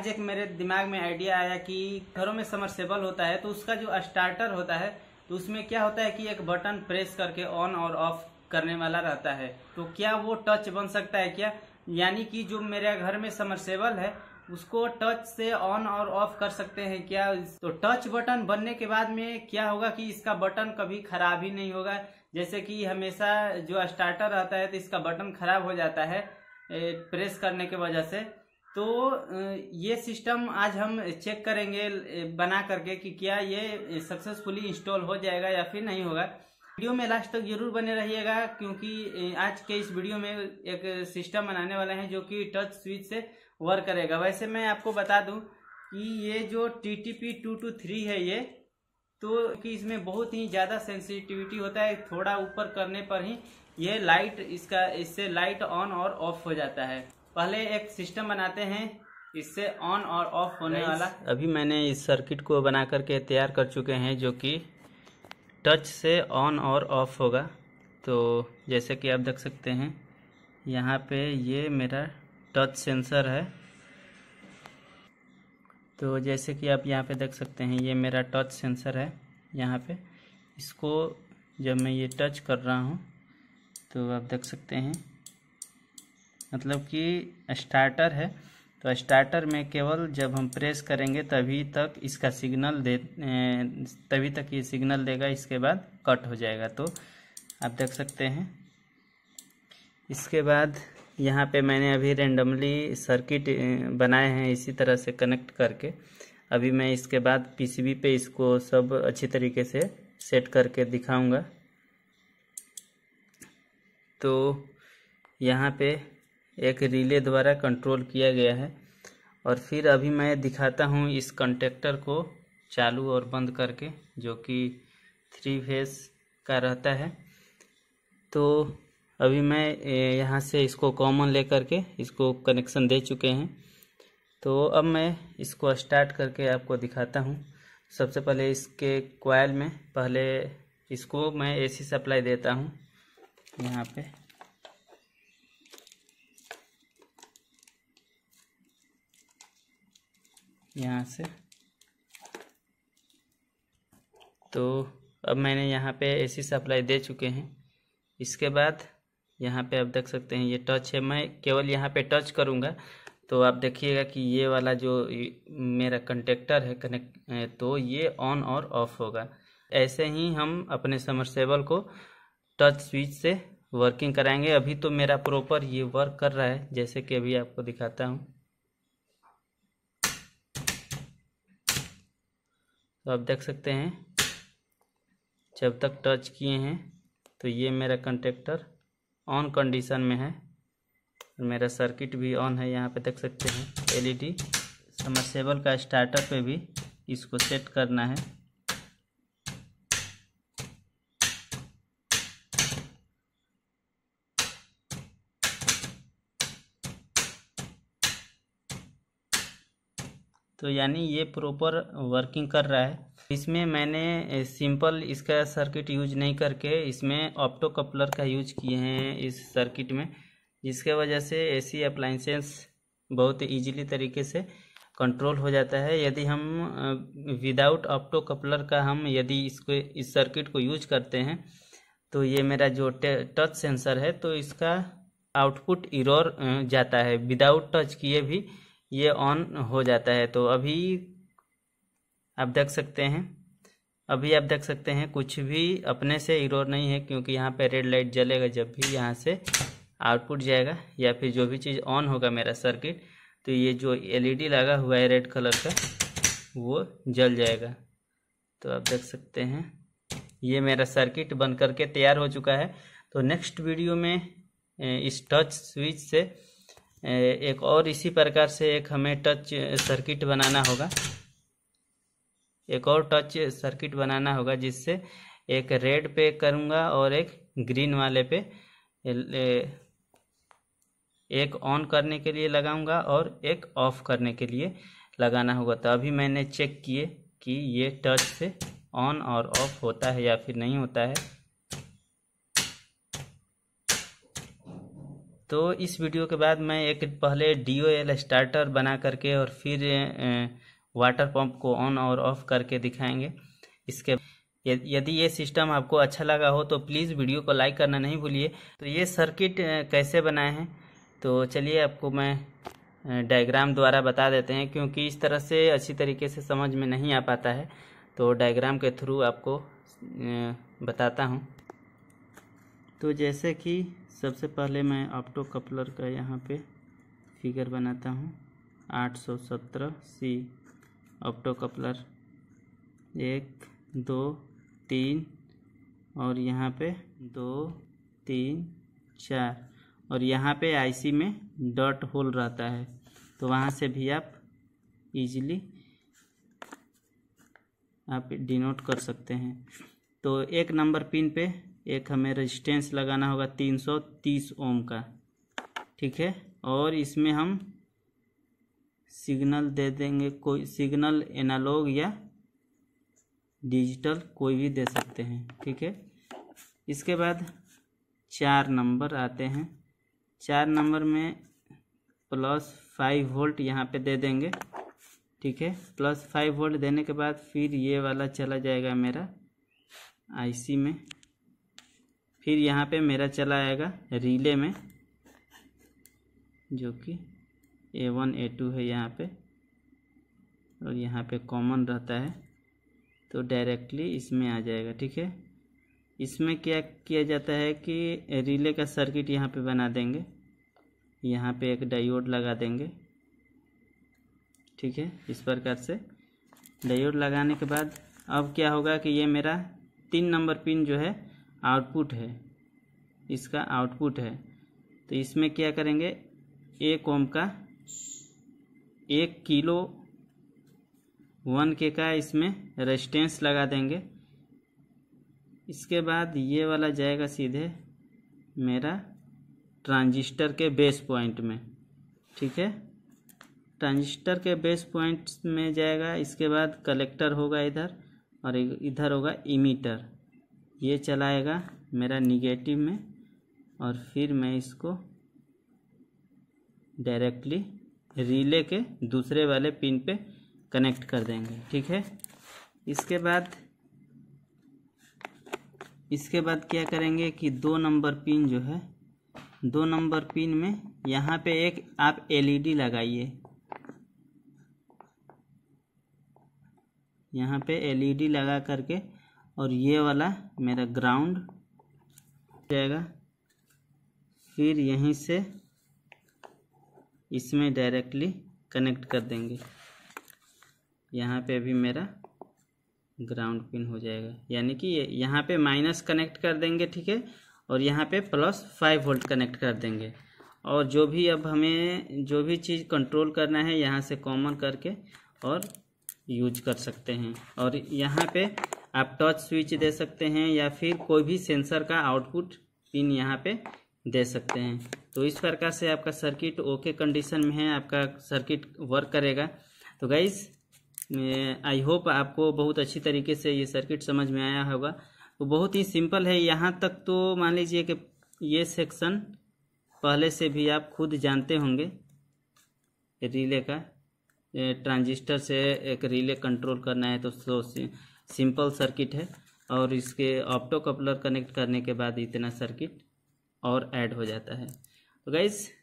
आज एक मेरे दिमाग में आइडिया आया कि घरों में समरसेबल होता है तो उसका जो स्टार्टर होता है तो उसमें क्या होता है कि एक बटन प्रेस करके ऑन और ऑफ करने वाला रहता है तो क्या वो टच बन सकता है क्या यानी कि जो मेरे घर में समरसेबल है उसको टच से ऑन और ऑफ कर सकते हैं क्या तो टच बटन बनने के बाद में क्या होगा कि इसका बटन कभी खराब ही नहीं होगा जैसे कि हमेशा जो स्टार्टर रहता है तो इसका बटन खराब हो जाता है प्रेस करने की वजह से तो ये सिस्टम आज हम चेक करेंगे बना करके कि क्या ये सक्सेसफुली इंस्टॉल हो जाएगा या फिर नहीं होगा वीडियो में लास्ट तक जरूर बने रहिएगा क्योंकि आज के इस वीडियो में एक सिस्टम बनाने वाले हैं जो कि टच स्विच से वर्क करेगा वैसे मैं आपको बता दूं कि ये जो T T P two two three है ये तो कि इसमें बहुत ही ज़्यादा सेंसिटिविटी होता है थोड़ा ऊपर करने पर ही ये लाइट इसका इससे लाइट ऑन और ऑफ हो जाता है पहले एक सिस्टम बनाते हैं इससे ऑन और ऑफ होने वाला अभी मैंने इस सर्किट को बना करके तैयार कर चुके हैं जो कि टच से ऑन और ऑफ होगा तो जैसे कि आप देख सकते हैं यहाँ पे ये मेरा टच सेंसर है तो जैसे कि आप यहाँ पे देख सकते हैं ये मेरा टच सेंसर है यहाँ पे इसको जब मैं ये टच कर रहा हूँ तो आप देख सकते हैं मतलब कि स्टार्टर है तो स्टार्टर में केवल जब हम प्रेस करेंगे तभी तक इसका सिग्नल दे तभी तक ये सिग्नल देगा इसके बाद कट हो जाएगा तो आप देख सकते हैं इसके बाद यहाँ पे मैंने अभी रेंडमली सर्किट बनाए हैं इसी तरह से कनेक्ट करके अभी मैं इसके बाद पीसीबी पे इसको सब अच्छी तरीके से सेट करके दिखाऊंगा तो यहाँ पे एक रिले द्वारा कंट्रोल किया गया है और फिर अभी मैं दिखाता हूँ इस कंटेक्टर को चालू और बंद करके जो कि थ्री फेस का रहता है तो अभी मैं यहाँ से इसको कॉमन ले करके इसको कनेक्शन दे चुके हैं तो अब मैं इसको स्टार्ट करके आपको दिखाता हूँ सबसे पहले इसके क्वाइल में पहले इसको मैं एसी सप्लाई देता हूँ यहाँ पे यहाँ से तो अब मैंने यहाँ पे एसी सप्लाई दे चुके हैं इसके बाद यहाँ पे आप देख सकते हैं ये टच है मैं केवल यहाँ पे टच करूँगा तो आप देखिएगा कि ये वाला जो मेरा कंटेक्टर है कनेक्ट तो ये ऑन और ऑफ होगा ऐसे ही हम अपने समरसेबल को टच स्विच से वर्किंग कराएंगे अभी तो मेरा प्रॉपर ये वर्क कर रहा है जैसे कि अभी आपको दिखाता हूँ तो आप देख सकते हैं जब तक टच किए हैं तो ये मेरा कंटेक्टर ऑन कंडीशन में है मेरा सर्किट भी ऑन है यहाँ पे देख सकते हैं एलईडी e समरसेबल का स्टार्टर पे भी इसको सेट करना है तो यानी ये प्रॉपर वर्किंग कर रहा है इसमें मैंने सिंपल इसका सर्किट यूज नहीं करके इसमें ऑप्टो कपलर का यूज किए हैं इस सर्किट में जिसके वजह से एसी अप्लाइंसेंस बहुत इजीली तरीके से कंट्रोल हो जाता है यदि हम विदाउट ऑप्टो कपलर का हम यदि इसको इस सर्किट को यूज करते हैं तो ये मेरा जो टच सेंसर है तो इसका आउटपुट इरोर जाता है विदाउट टच किए भी ये ऑन हो जाता है तो अभी आप देख सकते हैं अभी आप देख सकते हैं कुछ भी अपने से इरोर नहीं है क्योंकि यहाँ पे रेड लाइट जलेगा जब भी यहाँ से आउटपुट जाएगा या फिर जो भी चीज़ ऑन होगा मेरा सर्किट तो ये जो एलईडी लगा हुआ है रेड कलर का वो जल जाएगा तो आप देख सकते हैं ये मेरा सर्किट बन करके तैयार हो चुका है तो नेक्स्ट वीडियो में इस टच स्विच से एक और इसी प्रकार से एक हमें टच सर्किट बनाना होगा एक और टच सर्किट बनाना होगा जिससे एक रेड पे करूँगा और एक ग्रीन वाले पे एक ऑन करने के लिए लगाऊंगा और एक ऑफ करने के लिए लगाना होगा तो अभी मैंने चेक किए कि ये टच से ऑन और ऑफ होता है या फिर नहीं होता है तो इस वीडियो के बाद मैं एक पहले डी ओ एल स्टार्टर बना करके और फिर वाटर पंप को ऑन और ऑफ करके दिखाएंगे इसके यदि ये सिस्टम आपको अच्छा लगा हो तो प्लीज़ वीडियो को लाइक करना नहीं भूलिए तो ये सर्किट कैसे बनाए हैं तो चलिए आपको मैं डायग्राम द्वारा बता देते हैं क्योंकि इस तरह से अच्छी तरीके से समझ में नहीं आ पाता है तो डायग्राम के थ्रू आपको बताता हूँ तो जैसे कि सबसे पहले मैं ऑप्टो कपलर का यहाँ पे फिगर बनाता हूँ 817 सी ऑप्टो कपलर एक दो तीन और यहाँ पे दो तीन चार और यहाँ पे आईसी में डॉट होल रहता है तो वहाँ से भी आप इजीली आप डिनोट कर सकते हैं तो एक नंबर पिन पे एक हमें रेजिस्टेंस लगाना होगा 330 ओम का ठीक है और इसमें हम सिग्नल दे देंगे कोई सिग्नल एनालॉग या डिजिटल कोई भी दे सकते हैं ठीक है इसके बाद चार नंबर आते हैं चार नंबर में प्लस फाइव वोल्ट यहाँ पे दे देंगे ठीक है प्लस फाइव वोल्ट देने के बाद फिर ये वाला चला जाएगा मेरा आईसी में फिर यहाँ पे मेरा चला आएगा रिले में जो कि ए वन ए टू है यहाँ पे और यहाँ पे कॉमन रहता है तो डायरेक्टली इसमें आ जाएगा ठीक है इसमें क्या किया जाता है कि रिले का सर्किट यहाँ पे बना देंगे यहाँ पे एक डायोड लगा देंगे ठीक है इस प्रकार से डायोड लगाने के बाद अब क्या होगा कि ये मेरा तीन नंबर पिन जो है आउटपुट है इसका आउटपुट है तो इसमें क्या करेंगे एक ओम का एक किलो वन के का इसमें रेजिस्टेंस लगा देंगे इसके बाद ये वाला जाएगा सीधे मेरा ट्रांजिस्टर के बेस पॉइंट में ठीक है ट्रांजिस्टर के बेस पॉइंट में जाएगा इसके बाद कलेक्टर होगा इधर और इधर होगा इमीटर ये चलाएगा मेरा निगेटिव में और फिर मैं इसको डायरेक्टली रिले के दूसरे वाले पिन पे कनेक्ट कर देंगे ठीक है इसके बाद इसके बाद क्या करेंगे कि दो नंबर पिन जो है दो नंबर पिन में यहाँ पे एक आप एलईडी e लगाइए यहाँ पे एलईडी e लगा करके और ये वाला मेरा ग्राउंड जाएगा फिर यहीं से इसमें डायरेक्टली कनेक्ट कर देंगे यहाँ पे भी मेरा ग्राउंड पिन हो जाएगा यानी कि ये यहाँ पे माइनस कनेक्ट कर देंगे ठीक है और यहाँ पे प्लस फाइव वोल्ट कनेक्ट कर देंगे और जो भी अब हमें जो भी चीज़ कंट्रोल करना है यहाँ से कॉमन करके और यूज कर सकते हैं और यहाँ पे आप टच स्विच दे सकते हैं या फिर कोई भी सेंसर का आउटपुट पिन यहाँ पे दे सकते हैं तो इस प्रकार से आपका सर्किट ओके कंडीशन में है आपका सर्किट वर्क करेगा तो गाइज आई होप आपको बहुत अच्छी तरीके से ये सर्किट समझ में आया होगा तो बहुत ही सिंपल है यहाँ तक तो मान लीजिए कि ये सेक्शन पहले से भी आप खुद जानते होंगे रिले का ट्रांजिस्टर से एक रिले कंट्रोल करना है तो स्लो सिंपल सर्किट है और इसके ऑप्टो कपलर कनेक्ट करने के बाद इतना सर्किट और ऐड हो जाता है तो गाइज़